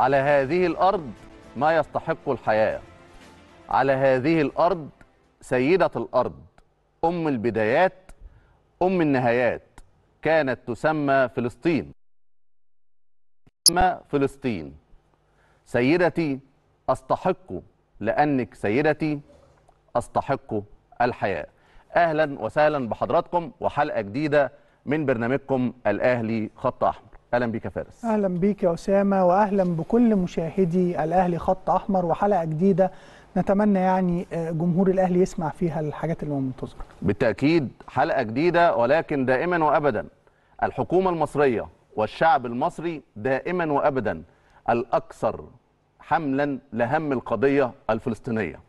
على هذه الأرض ما يستحق الحياة على هذه الأرض سيدة الأرض أم البدايات أم النهايات كانت تسمى فلسطين تسمى فلسطين سيدتي أستحق لأنك سيدتي أستحق الحياة أهلا وسهلا بحضراتكم وحلقة جديدة من برنامجكم الأهلي خط أحمر اهلا بيك يا فارس اهلا بيك يا اسامه واهلا بكل مشاهدي الاهلي خط احمر وحلقه جديده نتمنى يعني آه، جمهور الاهلي يسمع فيها الحاجات اللي هو بالتاكيد حلقه جديده ولكن دائما وابدا الحكومه المصريه والشعب المصري دائما وابدا الاكثر حملا لهم القضيه الفلسطينيه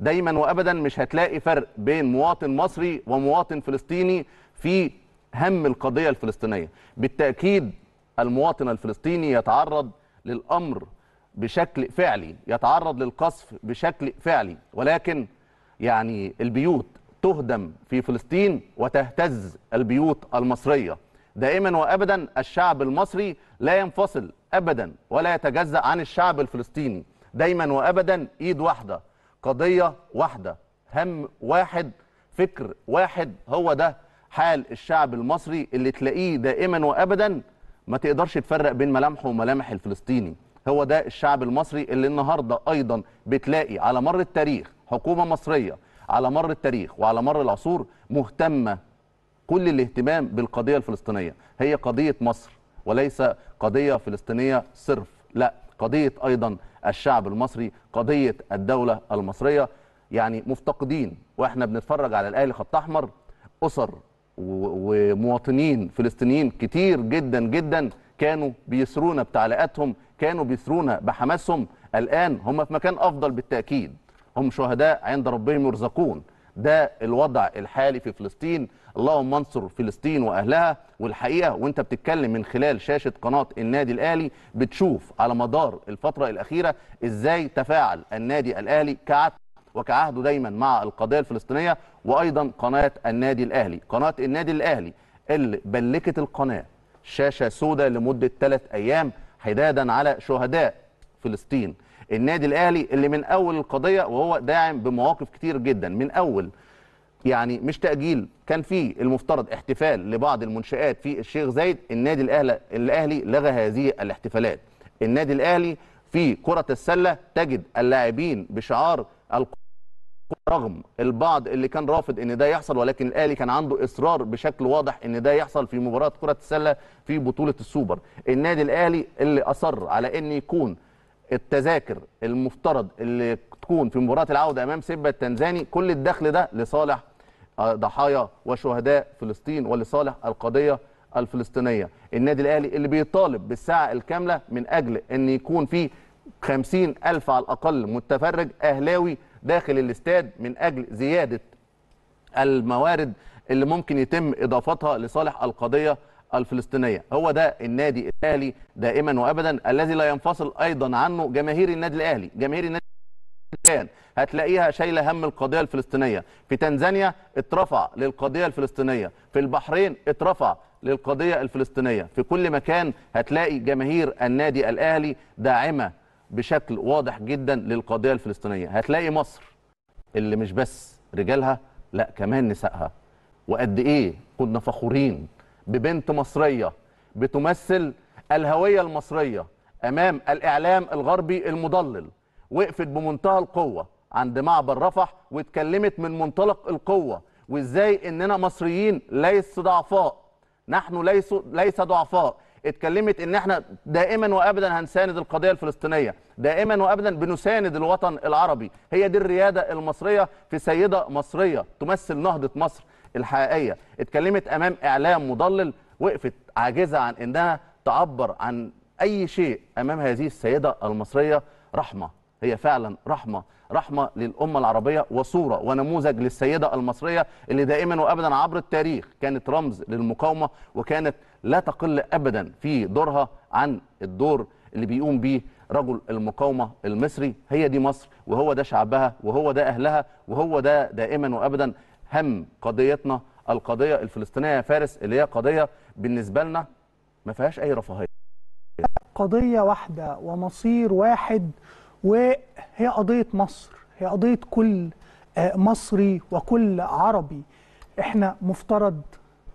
دايما وابدا مش هتلاقي فرق بين مواطن مصري ومواطن فلسطيني في هم القضيه الفلسطينيه بالتاكيد المواطن الفلسطيني يتعرض للأمر بشكل فعلي يتعرض للقصف بشكل فعلي ولكن يعني البيوت تهدم في فلسطين وتهتز البيوت المصرية دائما وأبدا الشعب المصري لا ينفصل أبدا ولا يتجزأ عن الشعب الفلسطيني دايما وأبدا إيد واحدة قضية واحدة هم واحد فكر واحد هو ده حال الشعب المصري اللي تلاقيه دائما وأبدا ما تقدرش تفرق بين ملامحه وملامح الفلسطيني هو ده الشعب المصري اللي النهارده ايضا بتلاقي على مر التاريخ حكومه مصريه على مر التاريخ وعلى مر العصور مهتمه كل الاهتمام بالقضيه الفلسطينيه هي قضيه مصر وليس قضيه فلسطينيه صرف لا قضيه ايضا الشعب المصري قضيه الدوله المصريه يعني مفتقدين واحنا بنتفرج على الاهلي خط احمر اسر ومواطنين فلسطينيين كتير جدا جدا كانوا بيسرونا بتعليقاتهم كانوا بيسرونا بحماسهم الآن هم في مكان أفضل بالتأكيد هم شهداء عند ربهم يرزقون ده الوضع الحالي في فلسطين اللهم انصر فلسطين واهلها والحقيقه وانت بتتكلم من خلال شاشه قناه النادي الاهلي بتشوف على مدار الفتره الاخيره ازاي تفاعل النادي الاهلي كعت وكعهده دايما مع القضيه الفلسطينيه وايضا قناه النادي الاهلي قناه النادي الاهلي اللي بلكت القناه شاشه سوداء لمده ثلاث ايام حدادا على شهداء فلسطين النادي الاهلي اللي من اول القضيه وهو داعم بمواقف كتير جدا من اول يعني مش تاجيل كان في المفترض احتفال لبعض المنشات في الشيخ زايد النادي الاهلي الاهلي لغى هذه الاحتفالات النادي الاهلي في كره السله تجد اللاعبين بشعار القوة رغم البعض اللي كان رافض ان ده يحصل ولكن الاهلي كان عنده اصرار بشكل واضح ان ده يحصل في مباراه كره السله في بطوله السوبر النادي الاهلي اللي اصر على ان يكون التذاكر المفترض اللي تكون في مباراه العوده امام سيبا التنزاني كل الدخل ده لصالح آه، ضحايا وشهداء فلسطين ولصالح القضيه الفلسطينيه النادي الاهلي اللي بيطالب بالساعه الكامله من اجل ان يكون في 50 ألف على الأقل متفرج أهلاوي داخل الاستاد من اجل زياده الموارد اللي ممكن يتم اضافتها لصالح القضيه الفلسطينيه هو ده النادي الاهلي دائما وابدا الذي لا ينفصل ايضا عنه جماهير النادي الاهلي جماهير النادي كان هتلاقيها شايله هم القضيه الفلسطينيه في تنزانيا اترفع للقضيه الفلسطينيه في البحرين اترفع للقضيه الفلسطينيه في كل مكان هتلاقي جماهير النادي الاهلي داعمه بشكل واضح جدا للقضيه الفلسطينيه هتلاقي مصر اللي مش بس رجالها لا كمان نسائها وقد ايه كنا فخورين ببنت مصريه بتمثل الهويه المصريه امام الاعلام الغربي المضلل وقفت بمنتهى القوه عند معبر رفح واتكلمت من منطلق القوه وازاي اننا مصريين ليس ضعفاء نحن ليس ليس ضعفاء اتكلمت ان احنا دائما وابدا هنساند القضيه الفلسطينيه دائما وابدا بنساند الوطن العربي هي دي الرياده المصريه في سيده مصريه تمثل نهضه مصر الحقيقيه اتكلمت امام اعلام مضلل وقفت عاجزه عن انها تعبر عن اي شيء امام هذه السيده المصريه رحمه هي فعلا رحمه رحمه للامه العربيه وصوره ونموذج للسيده المصريه اللي دائما وابدا عبر التاريخ كانت رمز للمقاومه وكانت لا تقل ابدا في دورها عن الدور اللي بيقوم به رجل المقاومه المصري هي دي مصر وهو ده شعبها وهو ده اهلها وهو ده دائما وابدا هم قضيتنا القضيه الفلسطينيه يا فارس اللي هي قضيه بالنسبه لنا ما فيهاش اي رفاهيه قضيه واحده ومصير واحد وهي قضيه مصر هي قضيه كل مصري وكل عربي احنا مفترض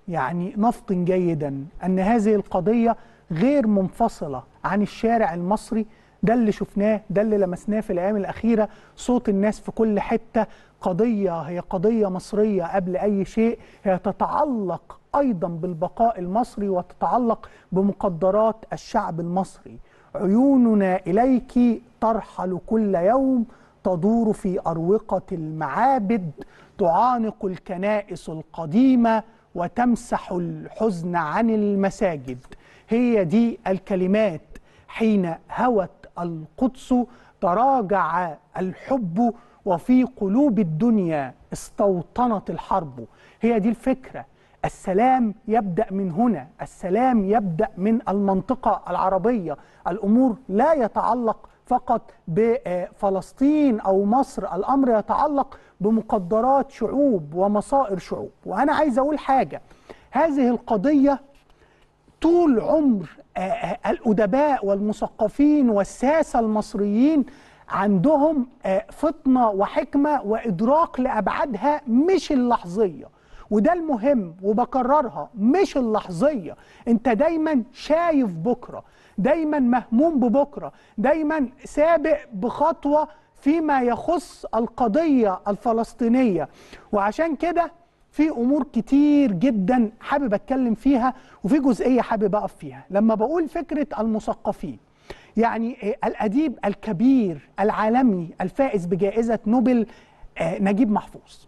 يعني نفطن جيدا أن هذه القضية غير منفصلة عن الشارع المصري ده اللي شفناه ده اللي لمسناه في الأيام الأخيرة صوت الناس في كل حتة قضية هي قضية مصرية قبل أي شيء هي تتعلق أيضا بالبقاء المصري وتتعلق بمقدرات الشعب المصري عيوننا إليك ترحل كل يوم تدور في أروقة المعابد تعانق الكنائس القديمة وتمسح الحزن عن المساجد هي دي الكلمات حين هوت القدس تراجع الحب وفي قلوب الدنيا استوطنت الحرب هي دي الفكره السلام يبدا من هنا السلام يبدا من المنطقه العربيه الامور لا يتعلق فقط بفلسطين آه، أو مصر الأمر يتعلق بمقدرات شعوب ومصائر شعوب وأنا عايز أقول حاجة هذه القضية طول عمر آه، آه، الأدباء والمثقفين والساسة المصريين عندهم فطنة وحكمة وإدراك لأبعادها مش اللحظية وده المهم وبكررها مش اللحظية انت دايما شايف بكرة دايما مهموم ببكرة دايما سابق بخطوة فيما يخص القضية الفلسطينية وعشان كده في امور كتير جدا حابب اتكلم فيها وفي جزئيه حابب اقف فيها لما بقول فكره المثقفين يعني الاديب الكبير العالمي الفائز بجائزه نوبل آه، نجيب محفوظ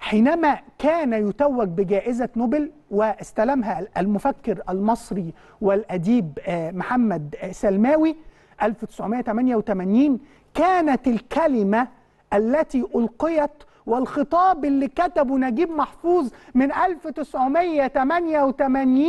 حينما كان يتوج بجائزة نوبل واستلمها المفكر المصري والأديب آه، محمد آه، سلماوي 1988 كانت الكلمة التي ألقيت والخطاب اللي كتبه نجيب محفوظ من 1988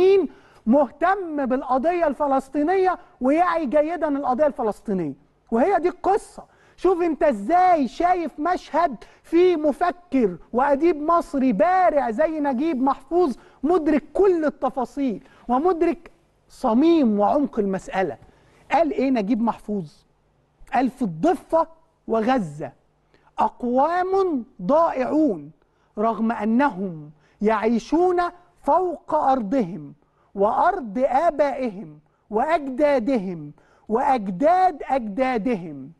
مهتم بالقضية الفلسطينية ويعي جيدا القضية الفلسطينية وهي دي القصة شوف انت ازاي شايف مشهد فيه مفكر واديب مصري بارع زي نجيب محفوظ مدرك كل التفاصيل ومدرك صميم وعمق المساله قال ايه نجيب محفوظ قال في الضفه وغزه اقوام ضائعون رغم انهم يعيشون فوق ارضهم وارض ابائهم واجدادهم واجداد اجدادهم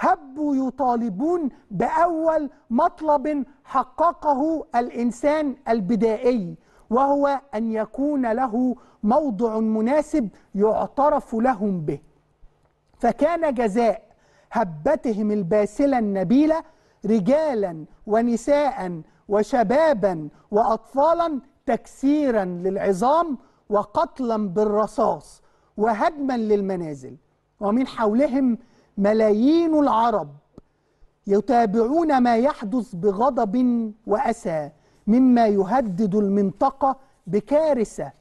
هبوا يطالبون باول مطلب حققه الانسان البدائي وهو ان يكون له موضع مناسب يعترف لهم به فكان جزاء هبتهم الباسله النبيله رجالا ونساء وشبابا واطفالا تكسيرا للعظام وقتلا بالرصاص وهدما للمنازل ومن حولهم ملايين العرب يتابعون ما يحدث بغضب وأسى مما يهدد المنطقة بكارثة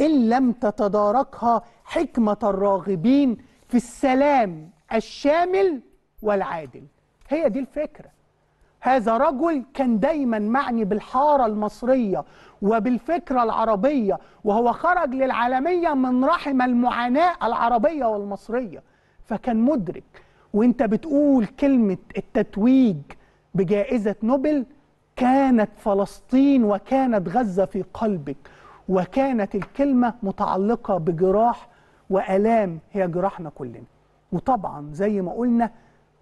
إن لم تتداركها حكمة الراغبين في السلام الشامل والعادل هي دي الفكرة هذا رجل كان دايما معني بالحارة المصرية وبالفكرة العربية وهو خرج للعالمية من رحم المعاناة العربية والمصرية فكان مدرك وانت بتقول كلمه التتويج بجائزه نوبل كانت فلسطين وكانت غزه في قلبك وكانت الكلمه متعلقه بجراح والام هي جراحنا كلنا وطبعا زي ما قلنا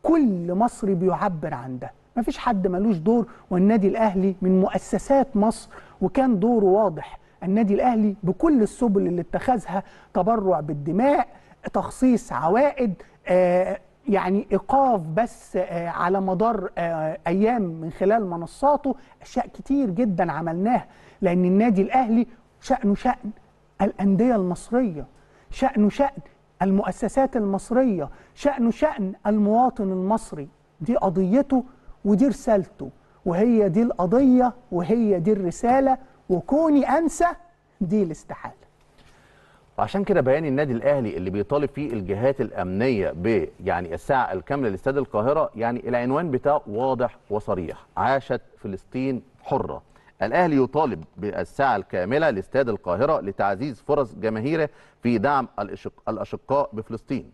كل مصري بيعبر عن ده مفيش حد ملوش دور والنادي الاهلي من مؤسسات مصر وكان دوره واضح النادي الاهلي بكل السبل اللي اتخذها تبرع بالدماء تخصيص عوائد آه، يعني ايقاف بس آه، على مدار آه، ايام من خلال منصاته اشياء كتير جدا عملناها لان النادي الاهلي شانه شان الانديه المصريه شانه شان المؤسسات المصريه شانه شان المواطن المصري دي قضيته ودي رسالته وهي دي القضيه وهي دي الرساله وكوني انسى دي الاستحاله وعشان كده بيان النادي الاهلي اللي بيطالب فيه الجهات الامنيه ب يعني الساعه الكامله لاستاد القاهره يعني العنوان بتاعه واضح وصريح عاشت فلسطين حره الاهلي يطالب بالساعه الكامله لاستاد القاهره لتعزيز فرص جماهيره في دعم الاشقاء بفلسطين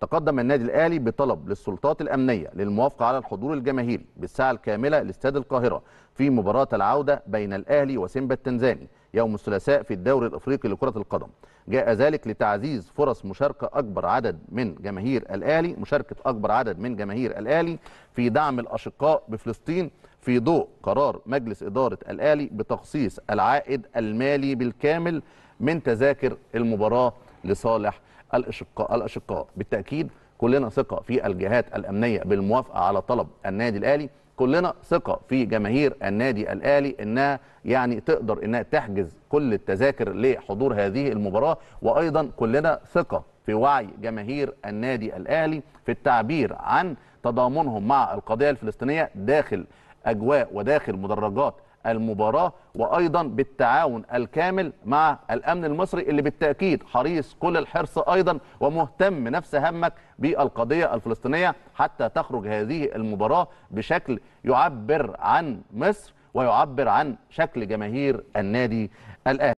تقدم النادي الاهلي بطلب للسلطات الامنيه للموافقه على الحضور الجماهيري بالساعه الكامله لاستاد القاهره في مباراه العوده بين الاهلي وسيمبا التنزاني يوم الثلاثاء في الدوري الافريقي لكره القدم جاء ذلك لتعزيز فرص مشاركه اكبر عدد من جماهير الاهلي مشاركه اكبر عدد من جماهير الاهلي في دعم الاشقاء بفلسطين في ضوء قرار مجلس اداره الاهلي بتخصيص العائد المالي بالكامل من تذاكر المباراه لصالح الاشقاء الاشقاء بالتاكيد كلنا ثقه في الجهات الامنيه بالموافقه على طلب النادي الاهلي كلنا ثقه في جماهير النادي الاهلي انها يعني تقدر انها تحجز كل التذاكر لحضور هذه المباراه وايضا كلنا ثقه في وعي جماهير النادي الاهلي في التعبير عن تضامنهم مع القضيه الفلسطينيه داخل اجواء وداخل مدرجات المباراة وأيضا بالتعاون الكامل مع الأمن المصري اللي بالتأكيد حريص كل الحرص أيضا ومهتم نفس همك بالقضية الفلسطينية حتى تخرج هذه المباراة بشكل يعبر عن مصر ويعبر عن شكل جماهير النادي الأهلي